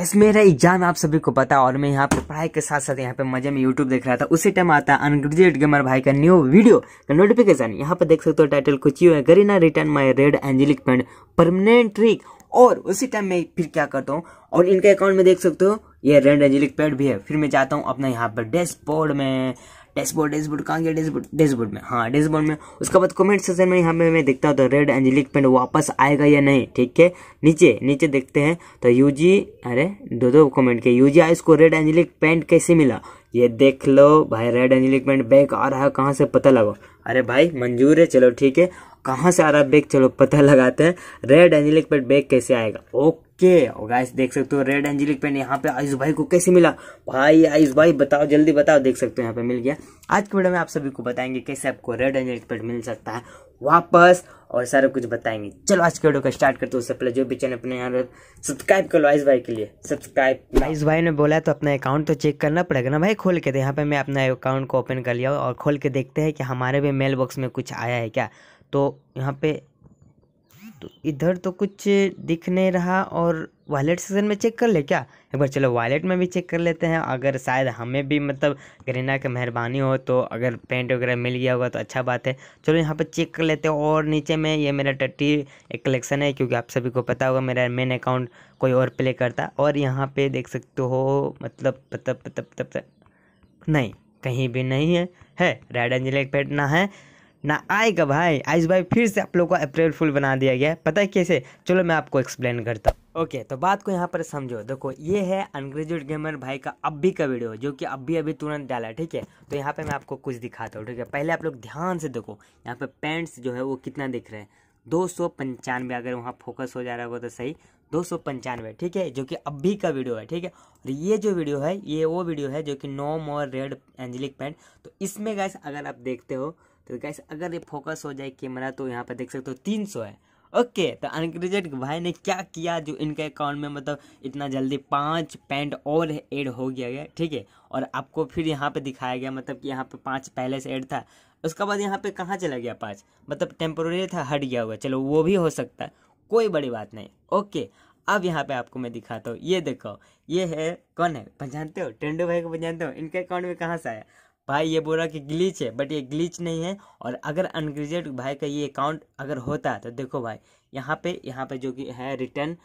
ऐसे मेरा एग्जाम आप सभी को पता और मैं यहाँ पे पढ़ाई के साथ साथ यहाँ पे मजे में यूट्यूब देख रहा था उसी टाइम आता है अनग्रेजुएट गेमर भाई का न्यू वीडियो का नोटिफिकेशन यहाँ पे देख सकते हो टाइटल कुछ यू है गरीना return my red angelic paint permanent trick और उसी टाइम मैं फिर क्या करता हूँ और इनके अकाउंट में देख सकते हो ये रेड एंजेलिक पेंट भी है फिर मैं जाता हूँ अपना यहाँ पर डैशबोर्ड में डैशबोर्ड डैशबोर्ड कहाँ गया डैशबोर्ड डैशबोर्ड में हाँ डैशबोर्ड में उसके बाद कमेंट सेक्शन में यहाँ पे मैं देखता हूँ तो रेड एंजेलिक पेंट वापस आएगा या नहीं ठीक है नीचे नीचे देखते हैं तो यूजी अरे दो दो कमेंट किया यूजी आई इसको रेड एंजेलिक पेंट कैसे मिला ये देख लो भाई रेड एंजेलिक पेंट बैग आ रहा है कहाँ से पता लगा अरे भाई मंजूर है चलो ठीक है कहाँ से आ रहा है बैग चलो पता लगाते हैं रेड एंजेलिक पेंट बैग कैसे आएगा ओके गाइस देख सकते हो रेड एंजेलिक पेंट यहाँ पे आयुष भाई को कैसे मिला भाई आयुष भाई बताओ जल्दी बताओ देख सकते हो यहाँ पे मिल गया आज की वीडियो में आप सभी को बताएंगे कैसे आपको रेड एंजेलिक पेट मिल सकता है वापस और सारा कुछ बताएंगे चलो आज के वीडियो का स्टार्ट करते हो उससे पहले जो भी चैनल अपने यहाँ सब्सक्राइब कर लो आयुष भाई के लिए सब्सक्राइब आयुष भाई ने बोला तो अपना अकाउंट तो चेक करना पड़ेगा ना भाई खोल के तो यहाँ पे मैं अपना अकाउंट को ओपन कर लिया और खोल के देखते हैं कि हमारे भी मेल बॉक्स में कुछ आया है क्या तो यहाँ पे तो इधर तो कुछ दिख नहीं रहा और वॉलेट सेक्शन में चेक कर ले क्या एक बार चलो वॉलेट में भी चेक कर लेते हैं अगर शायद हमें भी मतलब करीना की मेहरबानी हो तो अगर पेंट वगैरह मिल गया होगा तो अच्छा बात है चलो यहाँ पर चेक कर लेते हैं और नीचे में ये मेरा टट्टी एक कलेक्शन है क्योंकि आप सभी को पता होगा मेरा मेन अकाउंट कोई और प्ले करता और यहाँ पर देख सकते हो मतलब पतप पतप नहीं कहीं भी नहीं है है रेड एंजल एक ना है ना आएगा भाई आयुष भाई फिर से आप लोग को अप्रैल फुल बना दिया गया पता है कैसे चलो मैं आपको एक्सप्लेन करता हूँ ओके तो बात को यहाँ पर समझो देखो ये है अनग्रेजुएट गेमर भाई का भी का वीडियो जो कि अभी अभी तुरंत डाला है ठीक है तो यहाँ पे मैं आपको कुछ दिखाता हूँ ठीक है पहले आप लोग ध्यान से देखो यहाँ पे पेंट्स जो है वो कितना दिख रहे हैं दो सौ पंचानवे अगर वहाँ फोकस हो जा रहा होगा तो सही दो सौ पंचानवे ठीक है जो कि अभी का वीडियो है ठीक है और ये जो वीडियो है ये वो वीडियो है जो कि नोम और रेड एंजलिक पेंट तो इसमें गैस अगर आप देखते हो तो गैस अगर ये फोकस हो जाए कैमरा तो यहाँ पर देख सकते हो तीन सौ है ओके तो अनक्रेडिट भाई ने क्या किया जो इनके अकाउंट में मतलब इतना जल्दी पांच पैंट और ऐड हो गया गया ठीक है और आपको फिर यहाँ पे दिखाया गया मतलब कि यहाँ पे पांच पहले से ऐड था उसके बाद यहाँ पे कहाँ चला गया पांच मतलब टेम्पोरी था हट गया हुआ चलो वो भी हो सकता है कोई बड़ी बात नहीं ओके अब यहाँ पर आपको मैं दिखाता हूँ ये देखो ये है कौन है पहचानते हो टेंडो भाई को पहचानते हो इनके अकाउंट में कहाँ से आया भाई ये बोल रहा कि ग्लिच है बट ये ग्लिच नहीं है और अगर अनग्रेजुएट भाई का ये अकाउंट अगर होता तो देखो भाई यहाँ पे यहाँ पे जो कि है रिटर्न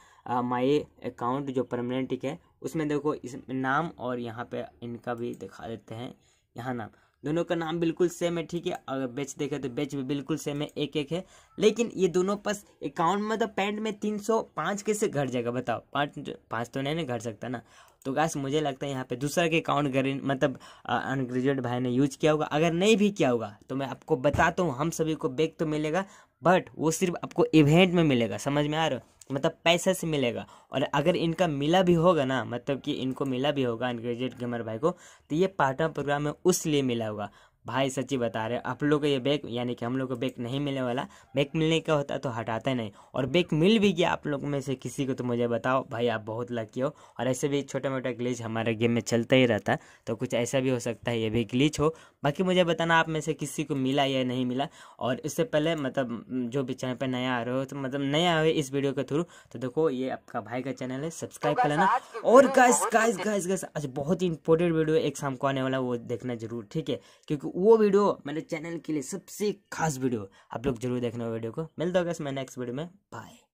माई अकाउंट जो परमानेंट है उसमें देखो इस नाम और यहाँ पे इनका भी दिखा देते हैं यहाँ नाम दोनों का नाम बिल्कुल सेम है ठीक है अगर बेच देखे तो बेच भी बिल्कुल सेम है एक एक है लेकिन ये दोनों पास अकाउंट में तो पैंट में तीन सौ पाँच कैसे घट जाएगा बताओ पाँच पाँच तो नहीं ना घट सकता ना तो गैस मुझे लगता है यहाँ पे दूसरा के अकाउंट घर मतलब अनग्रेजुएट भाई ने यूज किया होगा अगर नहीं भी किया होगा तो मैं आपको बताता हूँ हम सभी को बैग तो मिलेगा बट वो सिर्फ आपको इवेंट में मिलेगा समझ में आ रहा मतलब पैसे से मिलेगा और अगर इनका मिला भी होगा ना मतलब कि इनको मिला भी होगा अनग्रेजुएट गेमर भाई को तो ये पार्टनर प्रोग्राम में उस लिए मिला होगा भाई सच्ची बता रहे आप लोग को ये बैग यानी कि हम लोग को बैग नहीं मिलने वाला बैग मिलने का होता तो हटाते नहीं और बैग मिल भी गया आप लोग में से किसी को तो मुझे बताओ भाई आप बहुत लकी हो और ऐसे भी छोटा मोटा ग्लिच हमारे गेम में चलता ही रहता है तो कुछ ऐसा भी हो सकता है ये भी ग्लिच हो बाकी मुझे बताना आप में से किसी को मिला या नहीं मिला और इससे पहले मतलब जो भी चैनल पर नया आ रहे हो तो मतलब नया आए इस वीडियो के थ्रू तो देखो ये आपका भाई का चैनल है सब्सक्राइब तो कर लेना और गाइस गाइस गाइस गाइस आज बहुत ही इंपॉर्टेंट वीडियो एक शाम को आने वाला वो देखना जरूर ठीक है क्योंकि वो वीडियो मेरे चैनल के लिए सबसे खास वीडियो आप लोग जरूर देखना वीडियो को मिलता होगा इसमें नेक्स्ट वीडियो में बाय